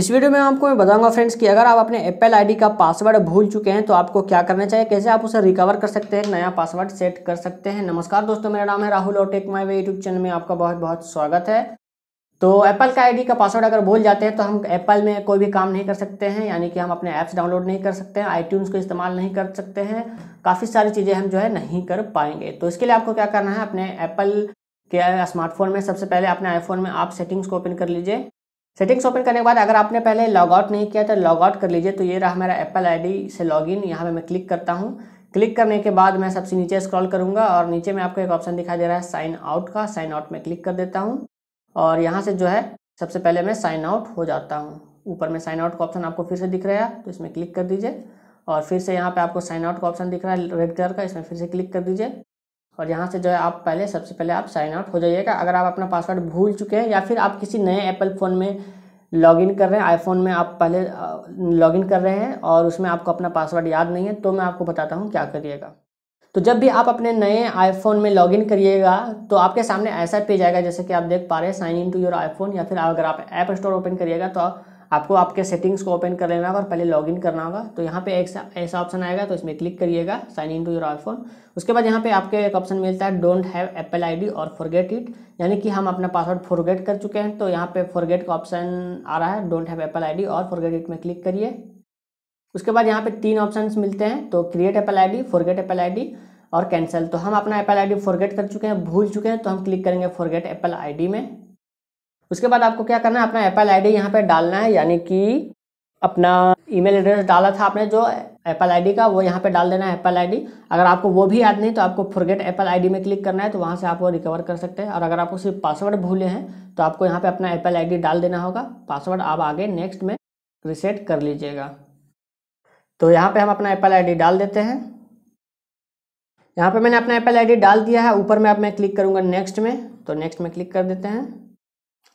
इस वीडियो में आपको मैं बताऊंगा फ्रेंड्स कि अगर आप अपने एप्पल आईडी का पासवर्ड भूल चुके हैं तो आपको क्या करना चाहिए कैसे आप उसे रिकवर कर सकते हैं नया पासवर्ड सेट कर सकते हैं नमस्कार दोस्तों मेरा नाम है राहुल और tech my way YouTube channel में आपका बहुत बहुत स्वागत है तो एप्पल का आई का पासवर्ड अगर भूल जाते हैं तो हम एप्पल में कोई भी काम नहीं कर सकते हैं यानी कि हम अपने ऐप्स डाउनलोड नहीं कर सकते हैं आई को इस्तेमाल नहीं कर सकते हैं काफ़ी सारी चीज़ें हम जो है नहीं कर पाएंगे तो इसके लिए आपको क्या करना है अपने एप्पल के स्मार्टफोन में सबसे पहले अपने आईफोन में आप सेटिंग्स को ओपन कर लीजिए सेटिंग्स ओपन करने के बाद अगर आपने पहले लॉग आउट नहीं किया तो लॉग आउट कर लीजिए तो ये रहा मेरा एप्पल आईडी से लॉगिन यहाँ पे मैं क्लिक करता हूँ क्लिक करने के बाद मैं सबसे नीचे स्क्रॉल करूँगा और नीचे में आपको एक ऑप्शन दिखाई दे रहा है साइन आउट का साइन आउट में क्लिक कर देता हूँ और यहाँ से जो है सबसे पहले मैं साइन आउट हो जाता हूँ ऊपर में साइन आउट का ऑप्शन आपको फिर से दिख रहा है तो इसमें क्लिक कर दीजिए और फिर से यहाँ पे आपको साइन आउट का ऑप्शन दिख रहा है रेड कलर का इसमें फिर से क्लिक कर दीजिए और यहाँ से जो है आप पहले सबसे पहले आप साइन आउट हो जाइएगा अगर आप अपना पासवर्ड भूल चुके हैं या फिर आप किसी नए एप्पल फ़ोन में लॉगिन कर रहे हैं आईफोन में आप पहले लॉगिन कर रहे हैं और उसमें आपको अपना पासवर्ड याद नहीं है तो मैं आपको बताता हूँ क्या करिएगा तो जब भी आप अपने नए आईफोन में लॉगिन करिएगा तो आपके सामने ऐसा पेज आएगा जैसे कि आप देख पा रहे हैं sign in to your iPhone या फिर अगर आप ऐप स्टोर ओपन करिएगा तो आप आपको आपके सेटिंग्स को ओपन कर लेना होगा और पहले इन करना होगा तो यहाँ पे एक ऐसा ऑप्शन आएगा तो इसमें क्लिक करिएगा sign in to your iPhone उसके बाद यहाँ पे आपके एक ऑप्शन मिलता है डोंट हैव एप्पल आईडी और फॉरगेट इट यानी कि हम अपना पासवर्ड फॉरगेट कर चुके हैं तो यहाँ पे फॉरगेट का ऑप्शन आ रहा है डोंट हैव एप्पल डी और फॉरगेट इट में क्लिक करिए उसके बाद यहाँ पे तीन ऑप्शन मिलते हैं तो create Apple D forget Apple D और कैंसिल तो हम अपना एप्पल डी फॉरगेट कर चुके हैं भूल चुके हैं तो हम क्लिक करेंगे फॉरगेट एप्पल डी में उसके बाद आपको क्या करना है अपना एप्पल आईडी यहाँ पर डालना है यानी कि अपना ईमेल एड्रेस डाला था आपने जो एप्पल आईडी का वो यहाँ पे डाल देना है एप्पल आईडी अगर आपको वो भी याद नहीं तो आपको फॉरगेट एप्पल आईडी में क्लिक करना है तो वहाँ से आप वो रिकवर कर सकते हैं और अगर आपको सिर्फ पासवर्ड भूले हैं तो आपको यहाँ पे अपना एप्पल आईडी डाल देना होगा पासवर्ड आप आगे नेक्स्ट में रिसेट कर लीजिएगा तो यहाँ पे हम अपना एप्पल डी डाल देते हैं यहाँ पे मैंने अपना एप्पल डी डाल दिया है ऊपर में अब मैं क्लिक करूँगा नेक्स्ट में तो नेक्स्ट में क्लिक कर देते हैं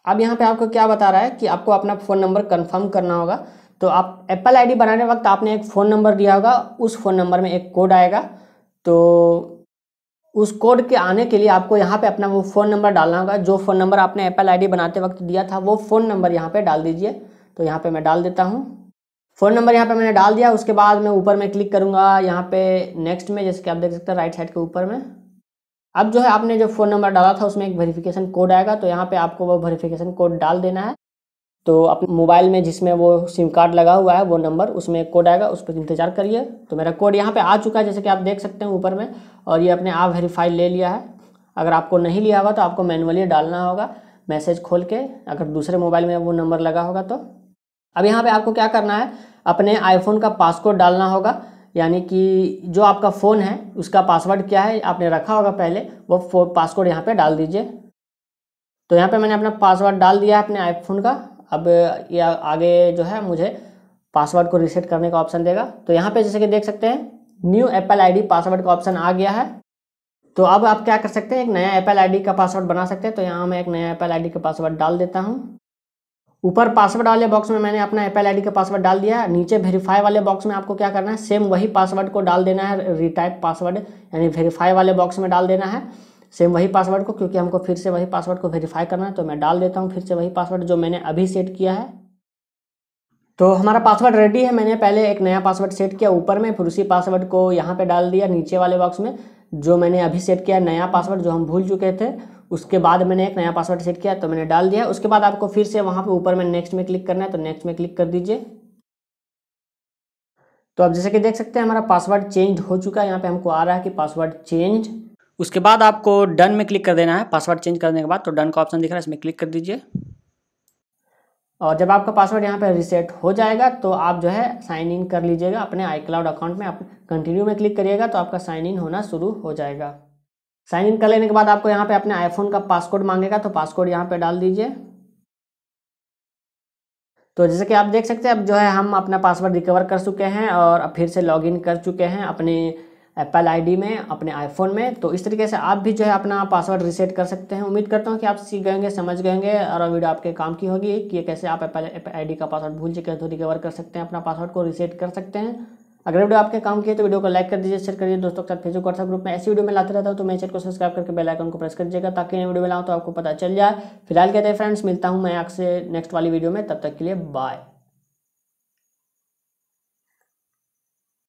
अब यहाँ पे आपको क्या बता रहा है कि आपको अपना फ़ोन नंबर कंफर्म करना होगा तो आप एप्पल आईडी बनाने वक्त आपने एक फ़ोन नंबर दिया होगा उस फ़ोन नंबर में एक कोड आएगा तो उस कोड के आने के लिए आपको यहाँ पे अपना वो फ़ोन नंबर डालना होगा जो फ़ोन नंबर आपने एप्पल आईडी बनाते वक्त दिया था वो फ़ोन नंबर यहाँ पर डाल दीजिए तो यहाँ पर मैं डाल देता हूँ फ़ोन नंबर यहाँ पर मैंने डाल दिया उसके बाद मैं ऊपर में क्लिक करूँगा यहाँ पर नेक्स्ट में जैसे कि आप देख सकते हैं राइट साइड के ऊपर में अब जो है आपने जो फ़ोन नंबर डाला था उसमें एक वेरिफिकेशन कोड आएगा तो यहाँ पे आपको वो वेरिफिकेशन कोड डाल देना है तो अपने मोबाइल में जिसमें वो सिम कार्ड लगा हुआ है वो नंबर उसमें एक कोड आएगा उस पर इंतजार करिए तो मेरा कोड यहाँ पे आ चुका है जैसे कि आप देख सकते हैं ऊपर में और ये अपने आप वेरीफाई ले लिया है अगर आपको नहीं लिया हुआ तो आपको मैनुअली डालना होगा मैसेज खोल के अगर दूसरे मोबाइल में वो नंबर लगा होगा तो अब यहाँ पर आपको क्या करना है अपने आईफोन का पासकोड डालना होगा यानी कि जो आपका फ़ोन है उसका पासवर्ड क्या है आपने रखा होगा पहले वो पासवर्ड यहाँ पे डाल दीजिए तो यहाँ पे मैंने अपना पासवर्ड डाल दिया है अपने आईफोन का अब ये आगे जो है मुझे पासवर्ड को रीसेट करने का ऑप्शन देगा तो यहाँ पे जैसे कि देख सकते हैं न्यू एप्पल आईडी पासवर्ड का ऑप्शन आ गया है तो अब आप क्या कर सकते हैं एक नया एप्पल आई का पासवर्ड बना सकते हैं तो यहाँ मैं एक नया एप्पल आई का पासवर्ड डाल देता हूँ ऊपर पासवर्ड वाले बॉक्स में मैंने अपना एप्पल आईडी का पासवर्ड डाल दिया नीचे वेरीफाई वाले बॉक्स में आपको क्या करना है सेम वही पासवर्ड को डाल देना है रिटाइप पासवर्ड यानी वेरीफाई वाले बॉक्स में डाल देना है सेम वही पासवर्ड को क्योंकि हमको फिर से वही पासवर्ड को वेरीफाई करना है तो मैं डाल देता हूँ फिर से वही पासवर्ड जो मैंने अभी सेट किया है तो हमारा पासवर्ड रेडी है मैंने पहले एक नया पासवर्ड सेट किया ऊपर में फिर उसी पासवर्ड को यहाँ पे डाल दिया नीचे वाले बॉक्स में जो मैंने अभी सेट किया नया पासवर्ड जो हम भूल चुके थे उसके बाद मैंने एक नया पासवर्ड सेट किया तो मैंने डाल दिया उसके बाद आपको फिर से वहाँ पे ऊपर में नेक्स्ट में क्लिक करना है तो नेक्स्ट में क्लिक कर दीजिए तो आप जैसे कि देख सकते हैं हमारा पासवर्ड चेंज हो चुका है यहाँ पे हमको आ रहा है कि पासवर्ड चेंज उसके बाद आपको डन में क्लिक कर देना है पासवर्ड चेंज करने के बाद तो डन का ऑप्शन दिख रहा है इसमें क्लिक कर दीजिए और जब आपका पासवर्ड यहाँ पे रिसेट हो जाएगा तो आप जो है साइन इन कर लीजिएगा अपने आई क्लाउड अकाउंट में आप कंटिन्यू में क्लिक करिएगा तो आपका साइन इन होना शुरू हो जाएगा साइन इन कर लेने के बाद आपको यहाँ पे अपने आईफोन का पासकोड मांगेगा तो पासकोड यहाँ पे डाल दीजिए तो जैसे कि आप देख सकते हैं अब जो है हम अपना पासवर्ड रिकवर कर चुके हैं और फिर से इन कर चुके हैं अपने एप्पल आईडी में अपने आईफोन में तो इस तरीके से आप भी जो है अपना पासवर्ड रीसेट कर सकते हैं उम्मीद करता हूँ कि आप सीख गएंगे समझ गएंगे और वीडियो आपके काम की होगी कि कैसे आप एप्पल आईडी का पासवर्ड भूल चुके हैं तो रिकवर कर सकते हैं अपना पासवर्ड को रीसेट कर सकते हैं अगर वीडियो आपके काम किए तो वीडियो को लाइक कर दीजिए शेयर करिए दोस्तों के साथ फेसबुक व्हाट्सएप ग्रुप में ऐसी वीडियो में लाते रहता हूँ तो मैं चैनल को सब्सक्राइब करके बेल आइकन को प्रेस कर दीजिएगा ताकि नई वीडियो में लाऊँ तो आपको पता चल जाए फिलहाल कहते हैं तो फ्रेंड्स मिलता हूँ मैं आपसे नेक्स्ट वाली वीडियो में तब तक के लिए बाय